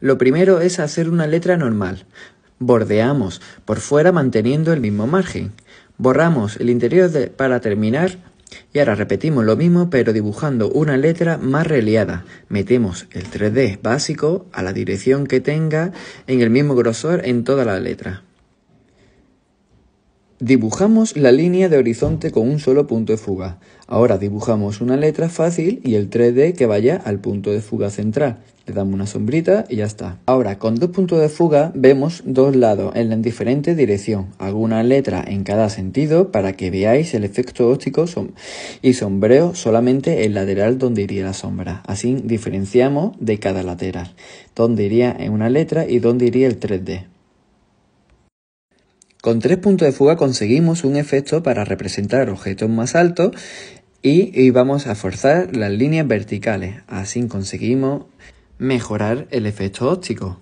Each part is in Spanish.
Lo primero es hacer una letra normal. Bordeamos por fuera manteniendo el mismo margen. Borramos el interior para terminar y ahora repetimos lo mismo pero dibujando una letra más reliada. Metemos el 3D básico a la dirección que tenga en el mismo grosor en toda la letra. Dibujamos la línea de horizonte con un solo punto de fuga. Ahora dibujamos una letra fácil y el 3D que vaya al punto de fuga central. Le damos una sombrita y ya está. Ahora, con dos puntos de fuga vemos dos lados en la diferente dirección. Hago una letra en cada sentido para que veáis el efecto óptico y sombreo solamente el lateral donde iría la sombra. Así diferenciamos de cada lateral. Dónde iría en una letra y dónde iría el 3D. Con tres puntos de fuga conseguimos un efecto para representar objetos más altos y, vamos a forzar las líneas verticales. Así conseguimos mejorar el efecto óptico.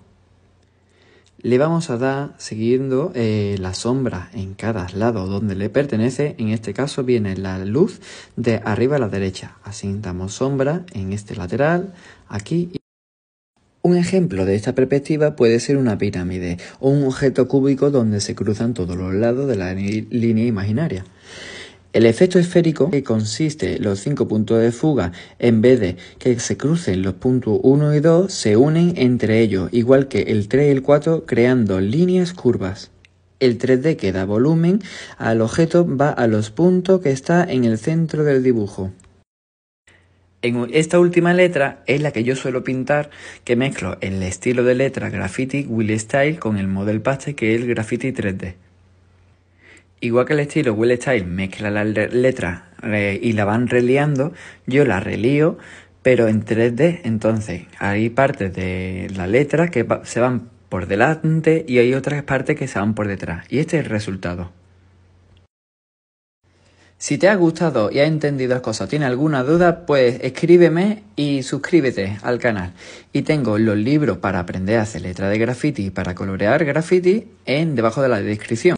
Le vamos a dar siguiendo eh, la sombra en cada lado donde le pertenece. En este caso viene la luz de arriba a la derecha. Así damos sombra en este lateral, aquí. Y un ejemplo de esta perspectiva puede ser una pirámide o un objeto cúbico donde se cruzan todos los lados de la línea imaginaria. El efecto esférico, que consiste los cinco puntos de fuga, en vez de que se crucen los puntos 1 y 2, se unen entre ellos, igual que el 3 y el 4, creando líneas curvas. El 3D que da volumen al objeto va a los puntos que está en el centro del dibujo. En esta última letra es la que yo suelo pintar, que mezclo el estilo de letra graffiti Will Style con el model paste que es el graffiti 3D. Igual que el estilo Will Style mezcla la letra y la van reliando, yo la relío, pero en 3D, entonces hay partes de la letra que se van por delante y hay otras partes que se van por detrás. Y este es el resultado. Si te ha gustado y has entendido las cosas, tienes alguna duda, pues escríbeme y suscríbete al canal. Y tengo los libros para aprender a hacer letra de graffiti y para colorear graffiti en debajo de la descripción.